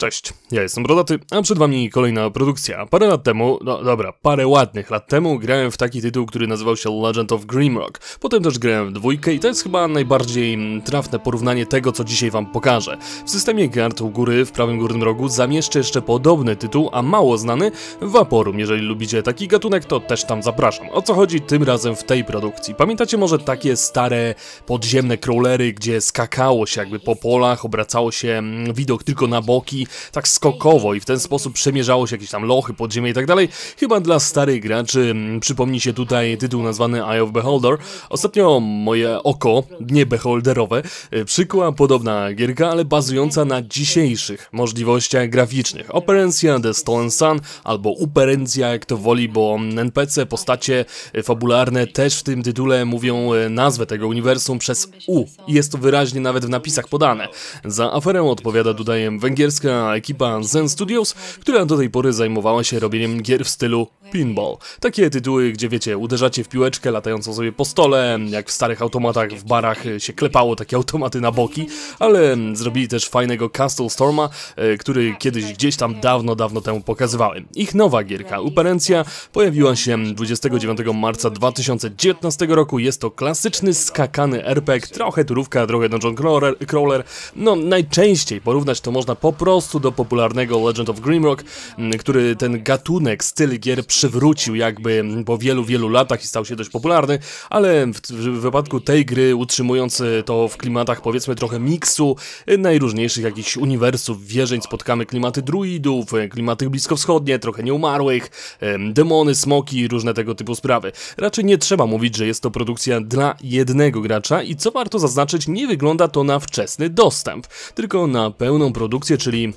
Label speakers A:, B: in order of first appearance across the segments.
A: Cześć, ja jestem Brodaty, a przed wami kolejna produkcja. Parę lat temu, no dobra, parę ładnych lat temu grałem w taki tytuł, który nazywał się Legend of Grimrock. Potem też grałem w dwójkę i to jest chyba najbardziej trafne porównanie tego, co dzisiaj wam pokażę. W systemie kart u góry, w prawym górnym rogu, zamieszczę jeszcze podobny tytuł, a mało znany, Vaporum. Jeżeli lubicie taki gatunek, to też tam zapraszam. O co chodzi tym razem w tej produkcji? Pamiętacie może takie stare podziemne crawlery, gdzie skakało się jakby po polach, obracało się mm, widok tylko na boki, tak skokowo i w ten sposób przemierzało się jakieś tam lochy, podziemie i tak dalej. Chyba dla starych graczy mm, przypomni się tutaj tytuł nazwany Eye of Beholder. Ostatnio moje oko, nie beholderowe, e, przykła podobna gierka, ale bazująca na dzisiejszych możliwościach graficznych. Operencja The Stolen Sun albo Uperencja, jak to woli, bo NPC, postacie e, fabularne też w tym tytule mówią e, nazwę tego uniwersum przez U. Jest to wyraźnie nawet w napisach podane. Za aferę odpowiada tutaj węgierska ekipa Zen Studios, która do tej pory zajmowała się robieniem gier w stylu Pinball. Takie tytuły, gdzie wiecie, uderzacie w piłeczkę latającą sobie po stole, jak w starych automatach w barach e, się klepało takie automaty na boki, ale mm, zrobili też fajnego Castle Storma, e, który kiedyś gdzieś tam dawno, dawno temu pokazywałem. Ich nowa gierka, Uperencja, pojawiła się 29 marca 2019 roku. Jest to klasyczny, skakany RPG, trochę turówka, trochę dungeon crawler, crawler. No, najczęściej porównać to można po prostu do popularnego Legend of Grimrock, mm, który ten gatunek, styl gier przy przywrócił jakby po wielu, wielu latach i stał się dość popularny, ale w, w wypadku tej gry utrzymując to w klimatach powiedzmy trochę miksu y, najróżniejszych jakichś uniwersów, wierzeń spotkamy klimaty druidów, y, klimaty bliskowschodnie, trochę nieumarłych, demony, smoki i różne tego typu sprawy. Raczej nie trzeba mówić, że jest to produkcja dla jednego gracza i co warto zaznaczyć, nie wygląda to na wczesny dostęp, tylko na pełną produkcję, czyli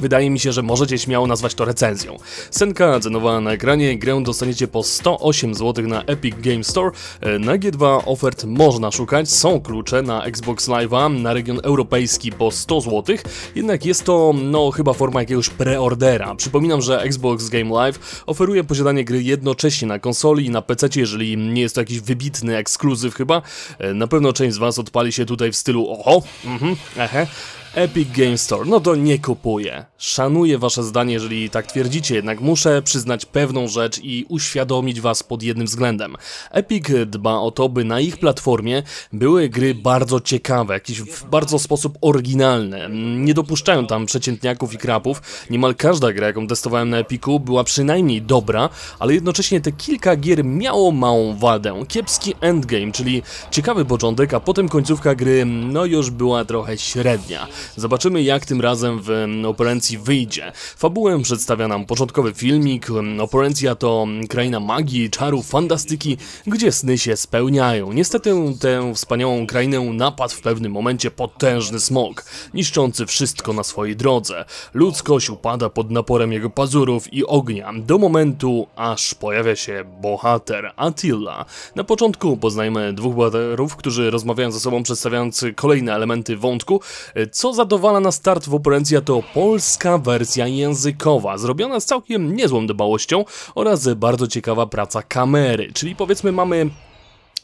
A: Wydaje mi się, że możecie śmiało nazwać to recenzją. Senka cenowała na ekranie, grę dostaniecie po 108 zł na Epic Game Store. E, na G2 ofert można szukać, są klucze na Xbox Live'a, na region europejski po 100 zł, jednak jest to no chyba forma jakiegoś preordera. Przypominam, że Xbox Game Live oferuje posiadanie gry jednocześnie na konsoli i na PC, jeżeli nie jest to jakiś wybitny ekskluzyw chyba. E, na pewno część z Was odpali się tutaj w stylu oho, mhm, ehe, Epic Game Store, no to nie kupuję. Szanuję wasze zdanie, jeżeli tak twierdzicie, jednak muszę przyznać pewną rzecz i uświadomić was pod jednym względem. Epic dba o to, by na ich platformie były gry bardzo ciekawe, jakiś w bardzo sposób oryginalny. Nie dopuszczają tam przeciętniaków i krapów. Niemal każda gra, jaką testowałem na Epiku, była przynajmniej dobra, ale jednocześnie te kilka gier miało małą wadę. Kiepski endgame, czyli ciekawy początek, a potem końcówka gry, no już była trochę średnia. Zobaczymy jak tym razem w mm, Operencji wyjdzie. Fabułę przedstawia nam początkowy filmik. Mm, Operencja to mm, kraina magii, czarów, fantastyki, gdzie sny się spełniają. Niestety tę wspaniałą krainę napadł w pewnym momencie potężny smog, niszczący wszystko na swojej drodze. Ludzkość upada pod naporem jego pazurów i ognia, do momentu aż pojawia się bohater Attila. Na początku poznajmy dwóch bohaterów, którzy rozmawiają ze sobą przedstawiając kolejne elementy wątku, co zadowala na start w operencja to polska wersja językowa, zrobiona z całkiem niezłą dbałością oraz bardzo ciekawa praca kamery, czyli powiedzmy mamy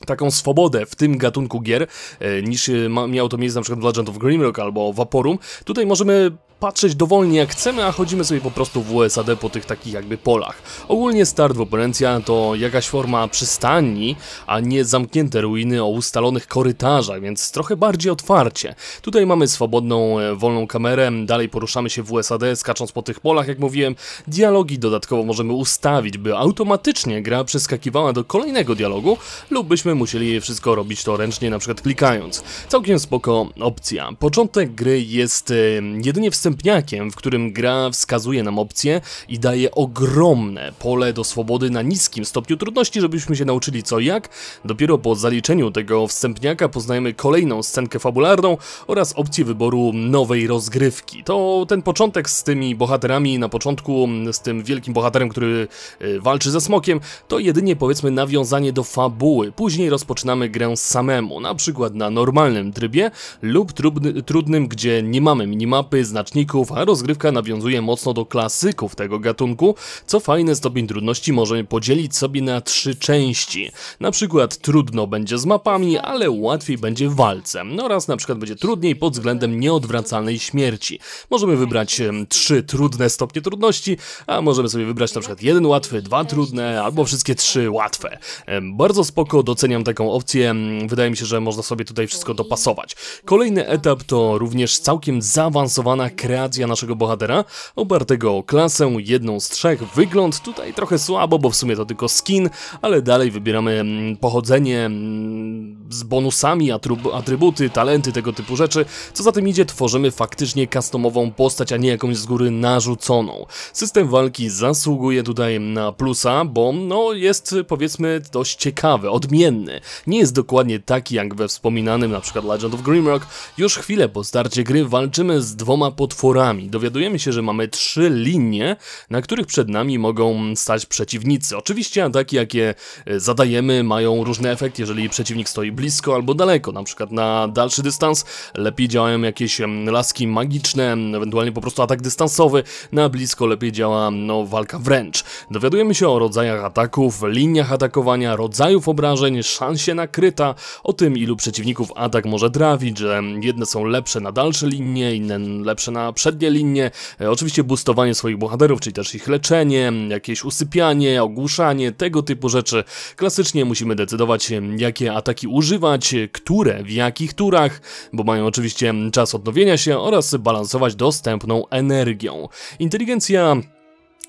A: taką swobodę w tym gatunku gier e, niż e, miało to miejsce na przykład w Legend of Grimrock albo Vaporum. Tutaj możemy patrzeć dowolnie jak chcemy, a chodzimy sobie po prostu w USAD po tych takich jakby polach. Ogólnie start w oponencja to jakaś forma przystani, a nie zamknięte ruiny o ustalonych korytarzach, więc trochę bardziej otwarcie. Tutaj mamy swobodną, e, wolną kamerę, dalej poruszamy się w USAD, skacząc po tych polach, jak mówiłem. Dialogi dodatkowo możemy ustawić, by automatycznie gra przeskakiwała do kolejnego dialogu lub byśmy musieli wszystko robić to ręcznie, na przykład klikając. Całkiem spoko opcja. Początek gry jest e, jedynie wstępny w którym gra wskazuje nam opcje i daje ogromne pole do swobody na niskim stopniu trudności, żebyśmy się nauczyli co jak. Dopiero po zaliczeniu tego wstępniaka poznajemy kolejną scenkę fabularną oraz opcję wyboru nowej rozgrywki. To ten początek z tymi bohaterami na początku, z tym wielkim bohaterem, który e, walczy ze smokiem, to jedynie powiedzmy nawiązanie do fabuły. Później rozpoczynamy grę samemu, na przykład na normalnym trybie lub trudnym, gdzie nie mamy minimapy, znacznie a rozgrywka nawiązuje mocno do klasyków tego gatunku, co fajny stopień trudności możemy podzielić sobie na trzy części. Na przykład trudno będzie z mapami, ale łatwiej będzie w walce oraz no na przykład będzie trudniej pod względem nieodwracalnej śmierci. Możemy wybrać trzy trudne stopnie trudności, a możemy sobie wybrać na przykład jeden łatwy, dwa trudne albo wszystkie trzy łatwe. Bardzo spoko doceniam taką opcję, wydaje mi się, że można sobie tutaj wszystko dopasować. Kolejny etap to również całkiem zaawansowana kreacja naszego bohatera, opartego o klasę, jedną z trzech, wygląd tutaj trochę słabo, bo w sumie to tylko skin, ale dalej wybieramy mm, pochodzenie, mm, z bonusami, atrybuty, talenty, tego typu rzeczy. Co za tym idzie, tworzymy faktycznie customową postać, a nie jakąś z góry narzuconą. System walki zasługuje tutaj na plusa, bo no jest powiedzmy dość ciekawy, odmienny. Nie jest dokładnie taki jak we wspominanym na przykład Legend of Grimrock. Już chwilę po starcie gry walczymy z dwoma potworami. Dowiadujemy się, że mamy trzy linie, na których przed nami mogą stać przeciwnicy. Oczywiście ataki, jakie e, zadajemy, mają różny efekt, jeżeli przeciwnik stoi blisko blisko albo daleko, na przykład na dalszy dystans lepiej działają jakieś laski magiczne, ewentualnie po prostu atak dystansowy, na blisko lepiej działa no, walka wręcz. Dowiadujemy się o rodzajach ataków, liniach atakowania, rodzajów obrażeń, szansie na kryta, o tym ilu przeciwników atak może trafić, że jedne są lepsze na dalsze linie, inne lepsze na przednie linie, e, oczywiście boostowanie swoich bohaterów, czyli też ich leczenie, jakieś usypianie, ogłuszanie, tego typu rzeczy. Klasycznie musimy decydować, jakie ataki użyć, używać, które, w jakich turach, bo mają oczywiście czas odnowienia się oraz balansować dostępną energią. Inteligencja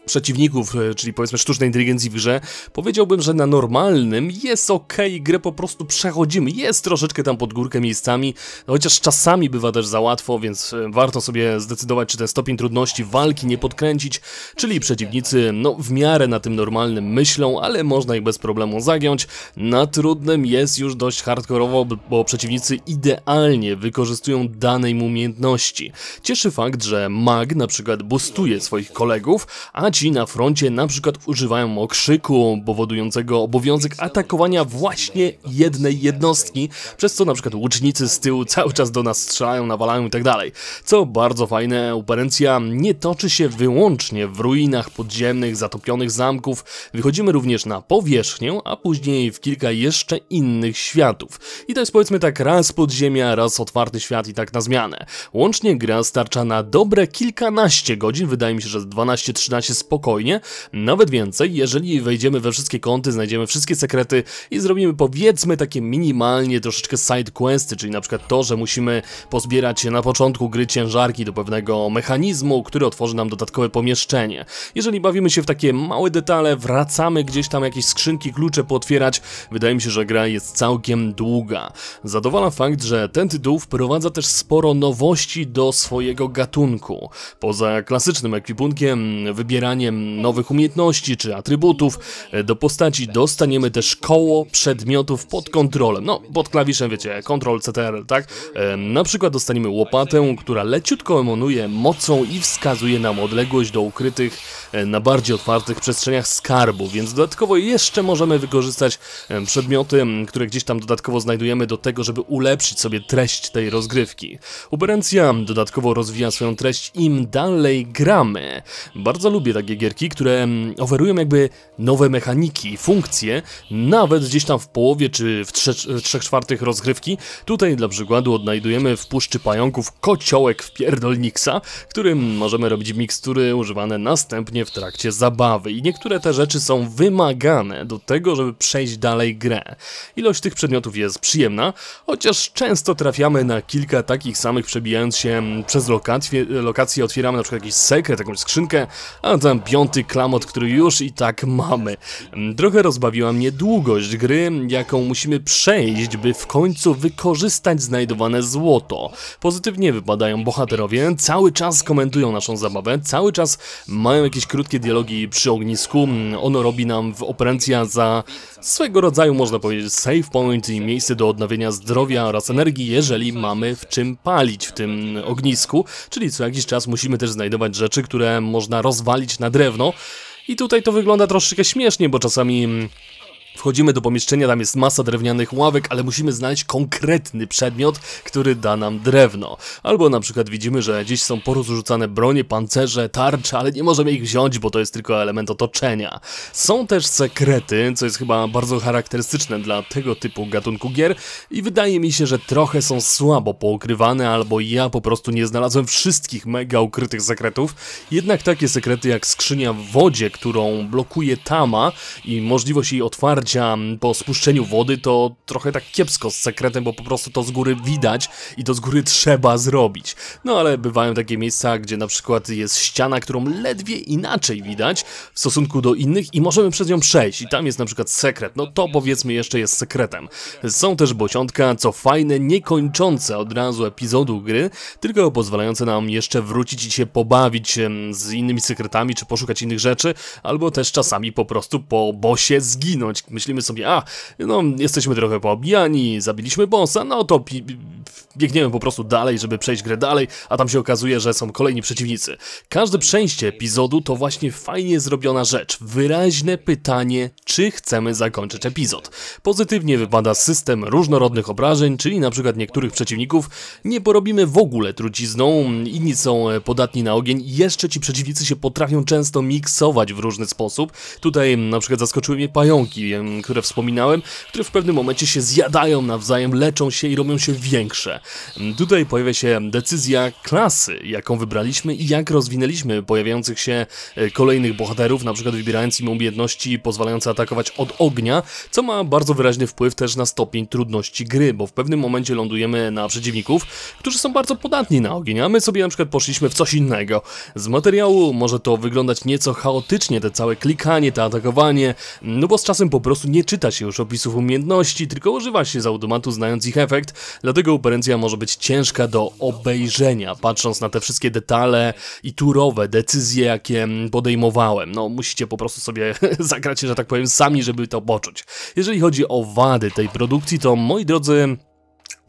A: przeciwników, e, czyli powiedzmy sztucznej inteligencji w grze, powiedziałbym, że na normalnym jest ok, grę po prostu przechodzimy, jest troszeczkę tam pod górkę miejscami, chociaż czasami bywa też za łatwo, więc e, warto sobie zdecydować, czy ten stopień trudności walki nie podkręcić, czyli przeciwnicy no w miarę na tym normalnym myślą, ale można ich bez problemu zagiąć, na trudnym jest już dość hardkorowo, bo przeciwnicy idealnie wykorzystują danej mu umiejętności. Cieszy fakt, że mag na przykład boostuje swoich kolegów, a Ci na froncie na przykład używają okrzyku, powodującego obowiązek atakowania właśnie jednej jednostki, przez co na przykład łucznicy z tyłu cały czas do nas strzelają, nawalają itd. Tak co bardzo fajne, operencja nie toczy się wyłącznie w ruinach podziemnych, zatopionych zamków, wychodzimy również na powierzchnię, a później w kilka jeszcze innych światów. I to jest powiedzmy tak raz podziemia, raz otwarty świat i tak na zmianę. Łącznie gra starcza na dobre kilkanaście godzin, wydaje mi się, że 12-13 z spokojnie, nawet więcej, jeżeli wejdziemy we wszystkie kąty, znajdziemy wszystkie sekrety i zrobimy powiedzmy takie minimalnie troszeczkę side questy, czyli na przykład to, że musimy pozbierać na początku gry ciężarki do pewnego mechanizmu, który otworzy nam dodatkowe pomieszczenie. Jeżeli bawimy się w takie małe detale, wracamy gdzieś tam jakieś skrzynki, klucze pootwierać, wydaje mi się, że gra jest całkiem długa. Zadowala fakt, że ten tytuł wprowadza też sporo nowości do swojego gatunku. Poza klasycznym ekwipunkiem wybieranie nowych umiejętności czy atrybutów e, do postaci dostaniemy też koło przedmiotów pod kontrolem. No, pod klawiszem wiecie, Ctrl CTRL, tak? E, na przykład dostaniemy łopatę, która leciutko emanuje mocą i wskazuje nam odległość do ukrytych E, na bardziej otwartych przestrzeniach skarbu, więc dodatkowo jeszcze możemy wykorzystać e, przedmioty, które gdzieś tam dodatkowo znajdujemy do tego, żeby ulepszyć sobie treść tej rozgrywki. Uberencja dodatkowo rozwija swoją treść im dalej gramy. Bardzo lubię takie gierki, które oferują jakby nowe mechaniki i funkcje, nawet gdzieś tam w połowie czy w trzech czwartych rozgrywki. Tutaj dla przykładu odnajdujemy w Puszczy Pająków kociołek w pierdolniksa, którym możemy robić mikstury używane następnie w trakcie zabawy i niektóre te rzeczy są wymagane do tego, żeby przejść dalej grę. Ilość tych przedmiotów jest przyjemna, chociaż często trafiamy na kilka takich samych, przebijając się przez lokacje, lokacje otwieramy na przykład jakiś sekret, jakąś skrzynkę, a tam piąty klamot, który już i tak mamy. Trochę rozbawiła mnie długość gry, jaką musimy przejść, by w końcu wykorzystać znajdowane złoto. Pozytywnie wypadają bohaterowie, cały czas komentują naszą zabawę, cały czas mają jakieś krótkie dialogi przy ognisku. Ono robi nam w operencja za swego rodzaju, można powiedzieć, save point i miejsce do odnawiania zdrowia oraz energii, jeżeli mamy w czym palić w tym ognisku. Czyli co jakiś czas musimy też znajdować rzeczy, które można rozwalić na drewno. I tutaj to wygląda troszeczkę śmiesznie, bo czasami Wchodzimy do pomieszczenia, tam jest masa drewnianych ławek, ale musimy znaleźć konkretny przedmiot, który da nam drewno. Albo na przykład widzimy, że gdzieś są porozrzucane bronie, pancerze, tarcze, ale nie możemy ich wziąć, bo to jest tylko element otoczenia. Są też sekrety, co jest chyba bardzo charakterystyczne dla tego typu gatunku gier i wydaje mi się, że trochę są słabo poukrywane, albo ja po prostu nie znalazłem wszystkich mega ukrytych sekretów. Jednak takie sekrety jak skrzynia w wodzie, którą blokuje Tama i możliwość jej otwarcia po spuszczeniu wody to trochę tak kiepsko z sekretem, bo po prostu to z góry widać i to z góry trzeba zrobić. No ale bywają takie miejsca, gdzie na przykład jest ściana, którą ledwie inaczej widać w stosunku do innych i możemy przez nią przejść i tam jest na przykład sekret, no to powiedzmy jeszcze jest sekretem. Są też bociątka, co fajne, niekończące od razu epizodu gry, tylko pozwalające nam jeszcze wrócić i się pobawić z innymi sekretami, czy poszukać innych rzeczy, albo też czasami po prostu po bosie zginąć, myślimy sobie, a, no, jesteśmy trochę poobijani, zabiliśmy bossa, no to biegniemy po prostu dalej, żeby przejść grę dalej, a tam się okazuje, że są kolejni przeciwnicy. Każde przejście epizodu to właśnie fajnie zrobiona rzecz. Wyraźne pytanie, czy chcemy zakończyć epizod. Pozytywnie wypada system różnorodnych obrażeń, czyli na przykład niektórych przeciwników nie porobimy w ogóle trucizną, inni są podatni na ogień, jeszcze ci przeciwnicy się potrafią często miksować w różny sposób. Tutaj na przykład zaskoczyły mnie pająki, które wspominałem, które w pewnym momencie się zjadają nawzajem, leczą się i robią się większe. Tutaj pojawia się decyzja klasy, jaką wybraliśmy i jak rozwinęliśmy pojawiających się e, kolejnych bohaterów, na przykład wybierając im umiejętności pozwalające atakować od ognia, co ma bardzo wyraźny wpływ też na stopień trudności gry, bo w pewnym momencie lądujemy na przeciwników, którzy są bardzo podatni na ogień, a my sobie na przykład poszliśmy w coś innego. Z materiału może to wyglądać nieco chaotycznie, te całe klikanie, to atakowanie, no bo z czasem po prostu prostu nie czyta się już opisów umiejętności, tylko używa się z automatu znając ich efekt, dlatego operencja może być ciężka do obejrzenia, patrząc na te wszystkie detale i turowe decyzje, jakie podejmowałem. No, musicie po prostu sobie zagrać, że tak powiem, sami, żeby to poczuć. Jeżeli chodzi o wady tej produkcji, to moi drodzy,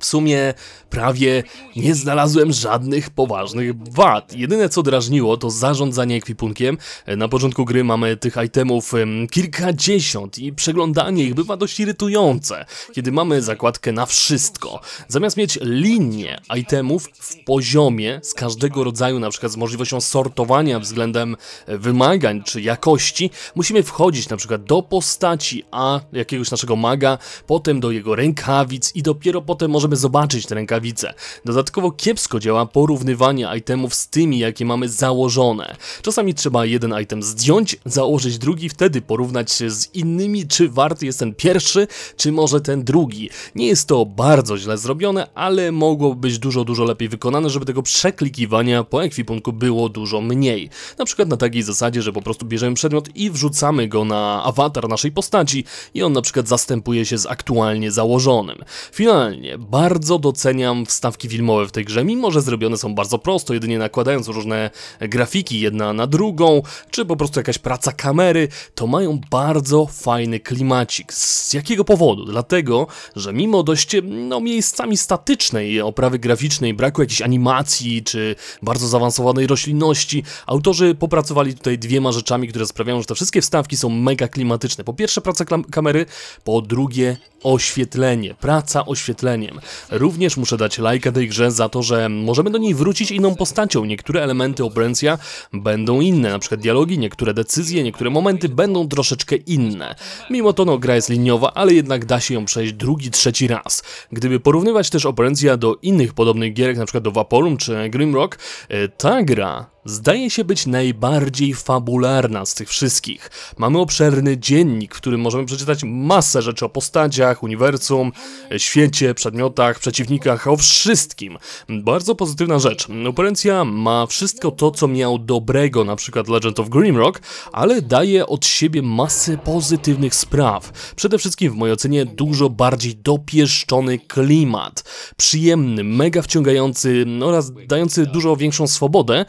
A: w sumie prawie nie znalazłem żadnych poważnych wad. Jedyne co drażniło to zarządzanie ekwipunkiem. Na początku gry mamy tych itemów kilkadziesiąt i przeglądanie ich bywa dość irytujące, kiedy mamy zakładkę na wszystko. Zamiast mieć linię itemów w poziomie z każdego rodzaju, na przykład z możliwością sortowania względem e, wymagań czy jakości, musimy wchodzić na przykład do postaci A jakiegoś naszego maga, potem do jego rękawic i dopiero potem może możemy zobaczyć te rękawice. Dodatkowo kiepsko działa porównywanie itemów z tymi, jakie mamy założone. Czasami trzeba jeden item zdjąć, założyć drugi, wtedy porównać się z innymi, czy warty jest ten pierwszy, czy może ten drugi. Nie jest to bardzo źle zrobione, ale mogłoby być dużo, dużo lepiej wykonane, żeby tego przeklikiwania po ekwipunku było dużo mniej. Na przykład na takiej zasadzie, że po prostu bierzemy przedmiot i wrzucamy go na awatar naszej postaci i on na przykład zastępuje się z aktualnie założonym. Finalnie, bardzo doceniam wstawki filmowe w tej grze, mimo że zrobione są bardzo prosto, jedynie nakładając różne grafiki jedna na drugą, czy po prostu jakaś praca kamery, to mają bardzo fajny klimacik. Z jakiego powodu? Dlatego, że mimo dość no, miejscami statycznej oprawy graficznej, braku jakiejś animacji czy bardzo zaawansowanej roślinności, autorzy popracowali tutaj dwiema rzeczami, które sprawiają, że te wszystkie wstawki są mega klimatyczne. Po pierwsze praca kamery, po drugie oświetlenie, praca oświetleniem. Również muszę dać lajka tej grze za to, że możemy do niej wrócić inną postacią. Niektóre elementy Obrencia będą inne, na przykład dialogi, niektóre decyzje, niektóre momenty będą troszeczkę inne. Mimo to no, gra jest liniowa, ale jednak da się ją przejść drugi, trzeci raz. Gdyby porównywać też Obrencia do innych podobnych gierek, na przykład do Vaporum czy Grimrock, e, ta gra zdaje się być najbardziej fabularna z tych wszystkich. Mamy obszerny dziennik, w którym możemy przeczytać masę rzeczy o postaciach, uniwersum, świecie, przedmiotach, przeciwnikach, o wszystkim. Bardzo pozytywna rzecz. Operencja ma wszystko to, co miał dobrego na przykład Legend of Grimrock, ale daje od siebie masę pozytywnych spraw. Przede wszystkim w mojej ocenie dużo bardziej dopieszczony klimat. Przyjemny, mega wciągający oraz dający dużo większą swobodę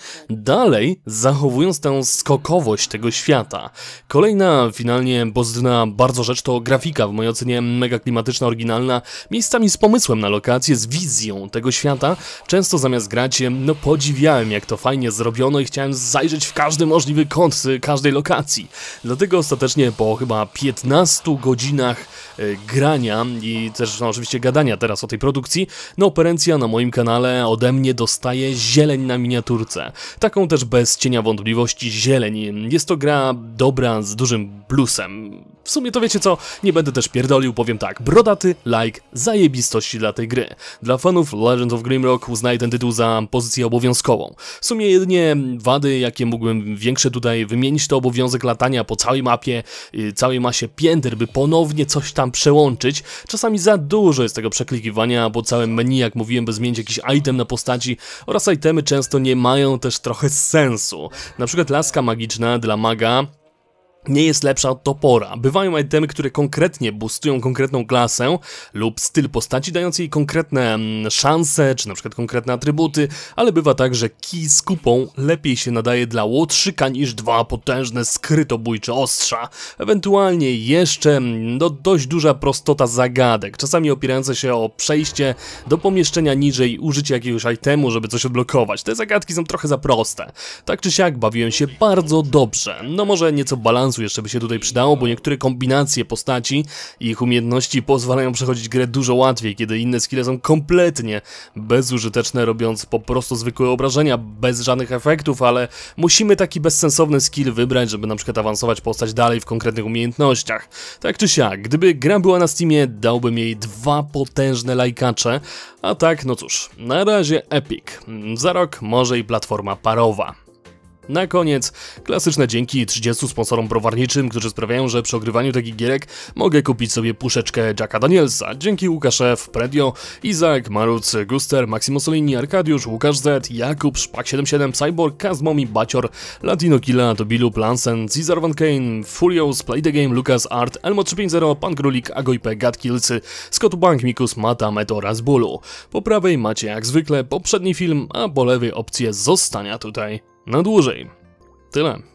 A: dalej, zachowując tę skokowość tego świata. Kolejna, finalnie pozytywna bardzo rzecz to grafika, w mojej ocenie mega klimatyczna, oryginalna, miejscami z pomysłem na lokację, z wizją tego świata. Często zamiast grać, no podziwiałem jak to fajnie zrobiono i chciałem zajrzeć w każdy możliwy kąt y, każdej lokacji. Dlatego ostatecznie po chyba 15 godzinach y, grania i też no, oczywiście gadania teraz o tej produkcji, no operencja na moim kanale ode mnie dostaje zieleń na miniaturce. Tak taką też bez cienia wątpliwości zieleń. Jest to gra dobra z dużym plusem w sumie to wiecie co, nie będę też pierdolił, powiem tak, brodaty like zajebistości dla tej gry. Dla fanów Legend of Grimrock uznaję ten tytuł za pozycję obowiązkową. W sumie jedynie wady, jakie mógłbym większe tutaj wymienić, to obowiązek latania po całej mapie, y, całej masie pięter, by ponownie coś tam przełączyć. Czasami za dużo jest tego przeklikiwania, bo całe menu, jak mówiłem, by zmienić jakiś item na postaci oraz itemy często nie mają też trochę sensu. Na przykład laska magiczna dla maga nie jest lepsza od topora. Bywają itemy, które konkretnie boostują konkretną klasę lub styl postaci, dając jej konkretne mm, szanse, czy na przykład konkretne atrybuty, ale bywa tak, że kij z kupą lepiej się nadaje dla łotrzyka niż dwa potężne skrytobójcze ostrza. Ewentualnie jeszcze mm, no, dość duża prostota zagadek, czasami opierające się o przejście do pomieszczenia niżej, użycie jakiegoś itemu, żeby coś odblokować. Te zagadki są trochę za proste. Tak czy siak bawiłem się bardzo dobrze. No może nieco balansu balansu jeszcze by się tutaj przydało, bo niektóre kombinacje postaci i ich umiejętności pozwalają przechodzić grę dużo łatwiej, kiedy inne skille są kompletnie bezużyteczne, robiąc po prostu zwykłe obrażenia, bez żadnych efektów, ale musimy taki bezsensowny skill wybrać, żeby na przykład awansować postać dalej w konkretnych umiejętnościach. Tak czy siak, gdyby gra była na Steamie, dałbym jej dwa potężne lajkacze, a tak, no cóż, na razie Epic. Za rok może i platforma parowa. Na koniec, klasyczne dzięki 30 sponsorom browarniczym, którzy sprawiają, że przy ogrywaniu takich gierek mogę kupić sobie puszeczkę Jacka Danielsa. Dzięki Łukaszew, Predio, Izak, Maruc, Guster, Maximo Solini, Arkadiusz, Łukasz Z, Jakub, Szpak77, Cyborg, Kazmomi, Bacior, Latino Killa, Tobilu, Plansen, Cesar Van Kane, Furios, Play the Game, Lucas Art, Elmo 350, Pan Królik, Agojpe, Gatkilcy, Scott Bank, Mikus, Mata, Met oraz Bulu. Po prawej macie jak zwykle poprzedni film, a po lewej opcję zostania tutaj na dłużej. Tyle.